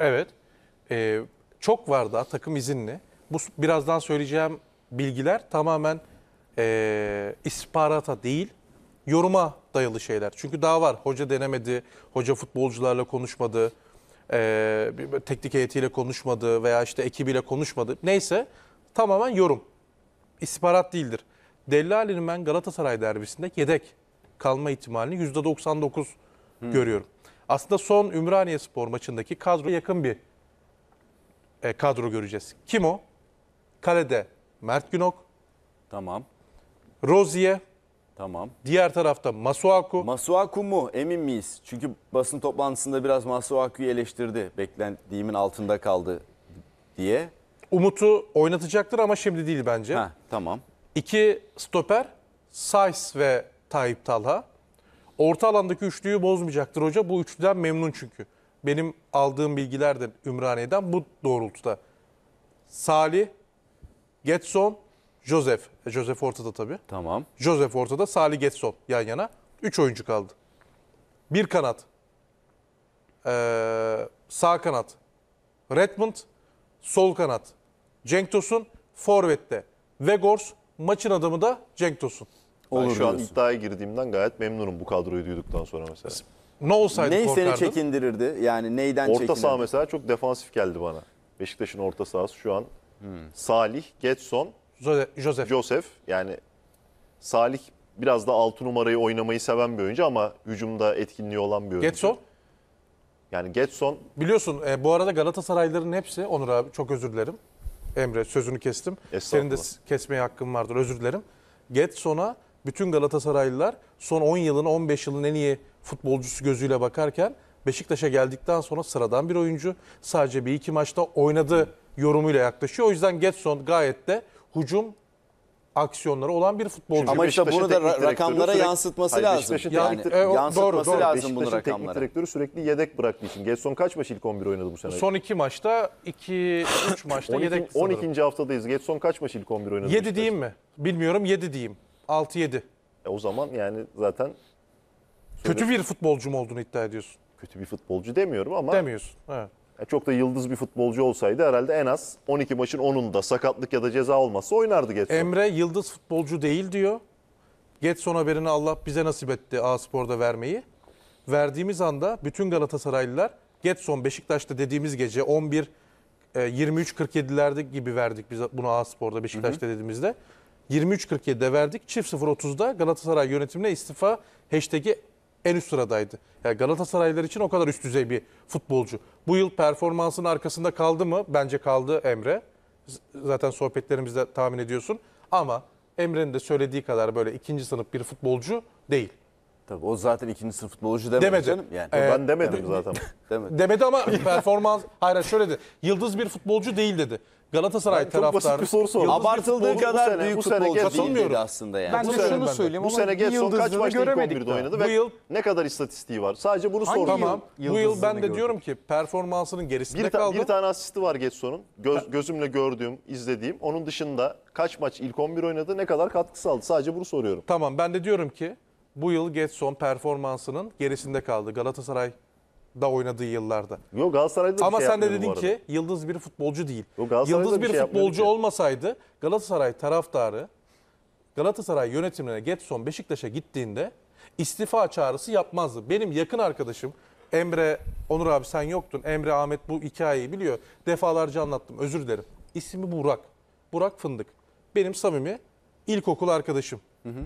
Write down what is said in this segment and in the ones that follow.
Evet. E, çok vardı takım izinli. Bu birazdan söyleyeceğim bilgiler tamamen e, isparata değil, yoruma dayalı şeyler. Çünkü daha var. Hoca denemedi, hoca futbolcularla konuşmadı, e, teknik heyetiyle konuşmadı veya işte ekibiyle konuşmadı. Neyse tamamen yorum. İstihbarat değildir. Dellali'nin ben Galatasaray derbisinde yedek kalma ihtimalini %99 hmm. görüyorum. Aslında son Ümraniye Spor maçındaki kadroya yakın bir e, kadro göreceğiz. Kim o? Kalede Mert Günok. Tamam. Rozier. Tamam. Diğer tarafta Masuaku. Masuaku mu? Emin miyiz? Çünkü basın toplantısında biraz Masuaku'yu eleştirdi. Beklentiğimin altında kaldı diye. Umut'u oynatacaktır ama şimdi değil bence. Ha, tamam. İki stoper Sais ve Tayyip Talha. Orta alandaki üçlüyü bozmayacaktır hoca. Bu üçlüden memnun çünkü. Benim aldığım bilgilerden Ümraniye'den bu doğrultuda. Salih, Getson, Joseph. E, Joseph ortada tabii. Tamam. Joseph ortada, Salih Getson yan yana. Üç oyuncu kaldı. Bir kanat. Ee, sağ kanat. Redmond. Sol kanat. Cenk Tosun. Forvet'te. Vegors. Maçın adamı da Cenk Tosun. Olur ben şu diyorsun. an iddiaya girdiğimden gayet memnunum bu kadroyu duyduktan sonra mesela. Ne olsaydı Ney korkardın? seni çekindirirdi? Yani neyden Orta çekinirdi? saha mesela çok defansif geldi bana. Beşiktaş'ın orta sahası şu an hmm. Salih, Getson, Joseph. Joseph. Yani Salih biraz da 6 numarayı oynamayı seven bir oyuncu ama hücumda etkinliği olan bir oyuncu. Getson? Yani Getson... Biliyorsun e, bu arada Galatasaraylıların hepsi, Onur abi çok özür dilerim. Emre sözünü kestim. Senin de kesmeye hakkın vardır özür dilerim. Getson'a bütün Galatasaraylılar son 10 yılın 15 yılın en iyi futbolcusu gözüyle bakarken Beşiktaş'a geldikten sonra sıradan bir oyuncu sadece bir iki maçta oynadı yorumuyla yaklaşıyor. O yüzden Getson gayet de hücum aksiyonları olan bir futbolcu. Ama işte bunu da rakamlara sürekli, yansıtması hayır, lazım. Yani, e, yansıtması doğru, doğru. lazım bunu rakamlara. teknik direktörü sürekli yedek bıraktığı için. Getson kaç maç ilk 11 oynadı bu sene? Son iki maçta, iki, üç maçta 12, yedek. 12. haftadayız. Getson kaç maç ilk 11 oynadı? 7 diyeyim mi? Bilmiyorum 7 diyeyim. 6-7. E, o zaman yani zaten Kötü bir futbolcu mu olduğunu iddia ediyorsun. kötü bir futbolcu demiyorum ama Demiyorsun. Evet. E, çok da yıldız bir futbolcu olsaydı herhalde en az 12 maçın 10'unda sakatlık ya da ceza olmazsa oynardı Getson. Emre Yıldız futbolcu değil diyor. Getson haberini Allah bize nasip etti A Spor'da vermeyi. Verdiğimiz anda bütün Galatasaraylılar Getson Beşiktaş'ta dediğimiz gece 11 23 23.47'lerde gibi verdik biz bunu A Spor'da Beşiktaş'ta dediğimizde. 23.47'de verdik. Çift 0.30'da Galatasaray yönetimine istifa hashtag'i en üst sıradaydı. Yani Galatasaraylılar için o kadar üst düzey bir futbolcu. Bu yıl performansının arkasında kaldı mı? Bence kaldı Emre. Zaten sohbetlerimizde tahmin ediyorsun. Ama Emre'nin de söylediği kadar böyle ikinci sınıf bir futbolcu değil. Tabii o zaten ikinci sınıf futbolcu demedi. Demedi. Canım. Yani. Ee, ben demedim de, zaten. demedi. demedi ama performans... Hayır şöyle dedi. Yıldız bir futbolcu değil dedi. Galatasaray yani taraftarı. Abartıldığı bu, kadar bu sene, büyük bu futbolcu değildi aslında yani. Ben bu de şunu söyleyeyim. Bu sene Getson kaç maçta ilk 11'de oynadı ve bu yıl, ne kadar istatistiği var? Sadece bunu sordum. Tamam. Bu yıl ben de gördüm. diyorum ki performansının gerisinde bir ta, kaldı. Bir tane asisti var Getson'un. Göz, gözümle gördüğüm, izlediğim. Onun dışında kaç maç ilk 11 oynadı, ne kadar katkısı aldı? Sadece bunu soruyorum. Tamam ben de diyorum ki bu yıl Getson performansının gerisinde kaldı. Galatasaray da oynadığı yıllarda. Yok Galatasaray'da Ama bir şey sen de dedin ki yıldız bir futbolcu değil. Yok, yıldız şey bir, bir şey futbolcu olmasaydı Galatasaray taraftarı Galatasaray yönetimine Getson Beşiktaş'a gittiğinde istifa çağrısı yapmazdı. Benim yakın arkadaşım Emre Onur abi sen yoktun. Emre Ahmet bu hikayeyi biliyor. Defalarca anlattım. Özür dilerim. İsmi Burak. Burak Fındık. Benim samimi ilkokul arkadaşım. Hı hı.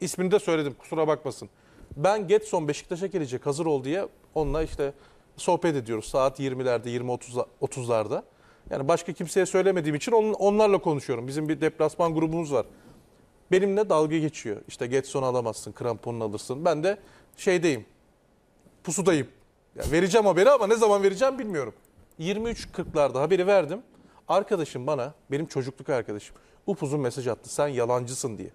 İsmini de söyledim. Kusura bakmasın. Ben Getson Beşiktaş'a gelecek hazır ol diye onunla işte sohbet ediyoruz. Saat 20'lerde 20-30'larda. Yani başka kimseye söylemediğim için on, onlarla konuşuyorum. Bizim bir deplasman grubumuz var. Benimle dalga geçiyor. İşte Getson alamazsın, kramponunu alırsın. Ben de şeydeyim, pusudayım. Yani vereceğim haberi ama ne zaman vereceğim bilmiyorum. 23.40'larda haberi verdim. Arkadaşım bana, benim çocukluk arkadaşım upuzun mesaj attı. Sen yalancısın diye.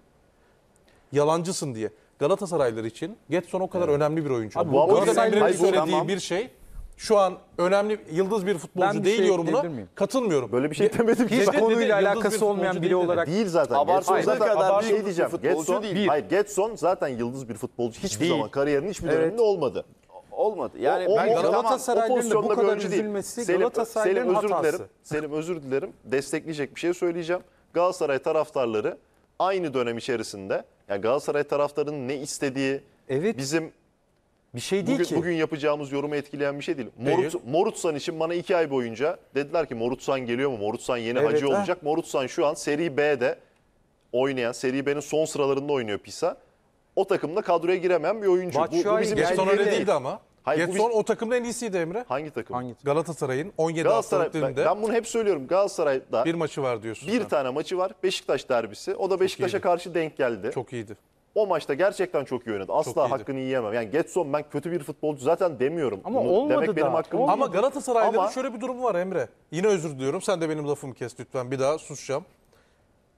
Yalancısın diye. Galatasaraylılar için Getson o kadar önemli bir oyuncu. Abi, bu o söylediği tamam. bir şey şu an önemli yıldız bir futbolcu ben değil şey yorumuna katılmıyorum. Böyle bir şey demedim ki. Hiç ben. konuyla dedim, alakası bir olmayan biri olarak. Değil zaten. Abartıldığı kadar bir şey diyeceğim. Bir Getson, değil. Hayır Getson zaten yıldız bir futbolcu hiçbir değil. zaman kariyerinin hiçbir evet. döneminde olmadı. Olmadı. Yani o, o, ben Galatasaraylı'nın bu kadar üzülmesi Galatasaraylı'nın hatası. Dilerim, Selim özür dilerim. Destekleyecek bir şey söyleyeceğim. Galatasaray taraftarları aynı dönem içerisinde yani Galatasaray taraftarının ne istediği evet. bizim bir şey değil bugün, ki. Bugün yapacağımız yorumu etkileyen bir şey değil. Morut, Morutsan için bana iki ay boyunca dediler ki Morutsan geliyor mu? Morutsan yeni evet, hacı ha. olacak. Morutsan şu an Seri B'de oynayan, Seri B'nin son sıralarında oynuyor Pisa. O takımda kadroya giremeyen bir oyuncu. Batu bu, bu bizim için öyle değildi ama. Hayır, Getson bir... o takımda en iyisiydi Emre. Hangi takım? Hangi takım? Galatasaray'ın 17 Galatasaray, haftalık ben, bunu hep söylüyorum. Galatasaray'da bir maçı var diyorsun. Bir sen. tane maçı var. Beşiktaş derbisi. O da Beşiktaş'a karşı denk geldi. Çok iyiydi. O maçta gerçekten çok iyi oynadı. Asla hakkını yiyemem. Yani Getson ben kötü bir futbolcu zaten demiyorum. Ama Bunu olmadı demek da. benim hakkım. Olmadı. Ama Galatasaray'da Ama... şöyle bir durum var Emre. Yine özür diliyorum. Sen de benim lafımı kes lütfen. Bir daha susacağım.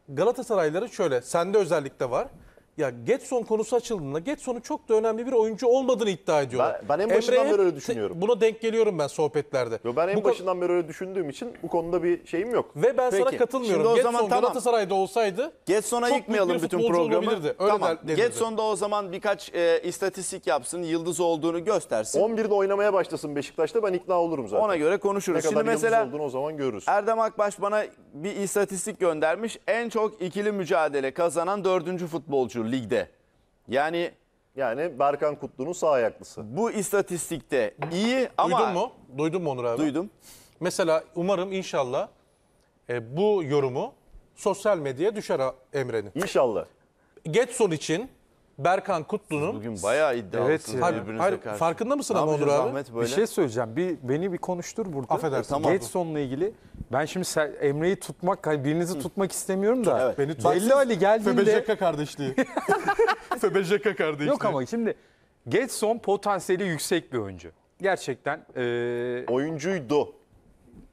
Galatasarayları şöyle sende özellikle var. Ya Getson konusu açıldığında Getson'un çok da önemli bir oyuncu olmadığını iddia ediyorlar. Ben, ben en başından Emre'ye beri öyle düşünüyorum. Buna denk geliyorum ben sohbetlerde. Yo, ben en bu başından beri öyle düşündüğüm için bu konuda bir şeyim yok. Ve ben Peki. sana katılmıyorum. Şimdi o Getson zaman tamam. Galatasaray'da olsaydı Getson'a yıkmayalım bütün programı. Öyle tamam. Der, Getson da o zaman birkaç e, istatistik yapsın, yıldız olduğunu göstersin. 11'de oynamaya başlasın Beşiktaş'ta ben ikna olurum zaten. Ona göre konuşuruz. Ne Şimdi kadar mesela, yıldız olduğunu o zaman görürüz. Erdem Akbaş bana bir istatistik göndermiş. En çok ikili mücadele kazanan dördüncü futbolcu oynuyor ligde. Yani yani Berkan Kutlu'nun sağ ayaklısı. bu istatistikte iyi ama... Duydun mu? Duydun mu Onur abi? Duydum. Mesela umarım inşallah e, bu yorumu sosyal medyaya düşer Emre'nin. İnşallah. Getson için Berkan Kutlu'nun... Bugün bayağı iddialısınız Evet ya. birbirinize hayır, karşı. farkında mısın Ne ama Onur abi? böyle? Bir şey söyleyeceğim. Bir beni bir konuştur burada. Affedersin. E, tamam. Tamam. Getson'la ilgili ben şimdi sen, Emre'yi tutmak, hani birinizi tutmak istemiyorum da. Evet. Beni tut- Belli Ali geldiğinde... FBJK kardeşliği. FBJK kardeşliği. Yok ama şimdi Getson potansiyeli yüksek bir oyuncu. Gerçekten eee, Oyuncuydu.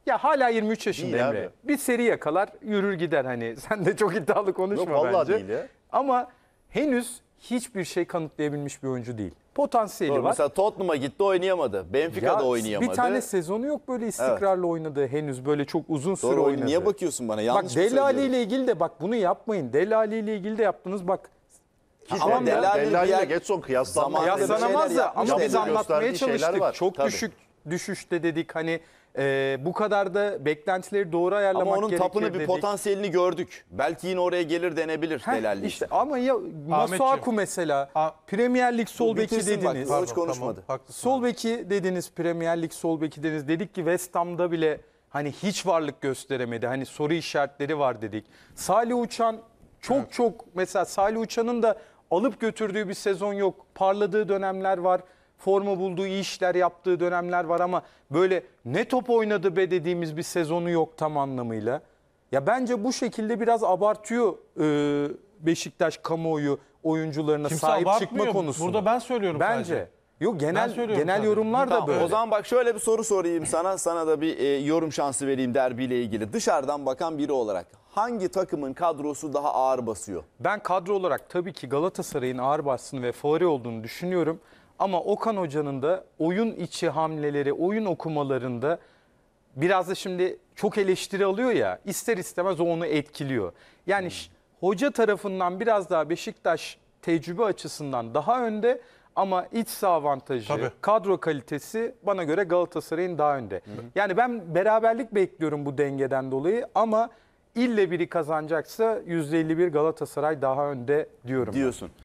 ya hala 23 yaşında Değil Emre. abi. Bir seri yakalar yürür gider hani. Sen de çok iddialı konuşma Yok, vallahi bence. değil ya. Ama henüz hiçbir şey kanıtlayabilmiş bir oyuncu değil potansiyeli Doğru, var. Mesela Tottenham'a gitti oynayamadı. Benfica'da ya, oynayamadı. Bir tane sezonu yok böyle istikrarlı evet. oynadı. Henüz böyle çok uzun süre Doğru, oynadı. Niye bakıyorsun bana? Yanlış bak Delali ile ilgili de bak bunu yapmayın. Delali ile ilgili de yaptınız bak. Ama Delali ile diğer... Getson kıyaslanmaz. Kıyaslanamaz da ama biz anlatmaya çalıştık. Var. Çok Tabii. düşük düşüşte dedik hani ee, bu kadar da beklentileri doğru ayarlamak gerekiyor Ama onun gerekir tapını bir potansiyelini gördük. Belki yine oraya gelir denebilir Heh, Helalli. işte ama ya Masuaku mesela Ah- Premier Lig sol beki dediniz. bak, dediniz. hiç konuşmadı. haklısın. Sol beki dediniz Premier Lig sol beki dediniz. Dedik ki West Ham'da bile hani hiç varlık gösteremedi. Hani soru işaretleri var dedik. Salih Uçan çok çok mesela Salih Uçan'ın da alıp götürdüğü bir sezon yok. Parladığı dönemler var forma bulduğu, iyi işler yaptığı dönemler var ama böyle ne top oynadı be dediğimiz bir sezonu yok tam anlamıyla. Ya bence bu şekilde biraz abartıyor e, Beşiktaş kamuoyu oyuncularına Kimse sahip çıkma abartmıyor. konusunda. Burada ben söylüyorum Bence. sadece. Yok genel genel sadece. yorumlar da Tamam, böyle. O zaman bak şöyle bir soru sorayım sana. Sana da bir e, yorum şansı vereyim derbiyle ilgili. Dışarıdan bakan biri olarak hangi takımın kadrosu daha ağır basıyor? Ben kadro olarak tabii ki Galatasaray'ın ağır bastığını ve favori olduğunu düşünüyorum. Ama Okan Hoca'nın da oyun içi hamleleri, oyun okumalarında biraz da şimdi çok eleştiri alıyor ya ister istemez o onu etkiliyor. Yani hmm. hoca tarafından biraz daha Beşiktaş tecrübe açısından daha önde ama iç saha avantajı, Tabii. kadro kalitesi bana göre Galatasaray'ın daha önde. Hı Yani ben beraberlik bekliyorum bu dengeden dolayı ama ille biri kazanacaksa %51 Galatasaray daha önde diyorum. Diyorsun. Ben.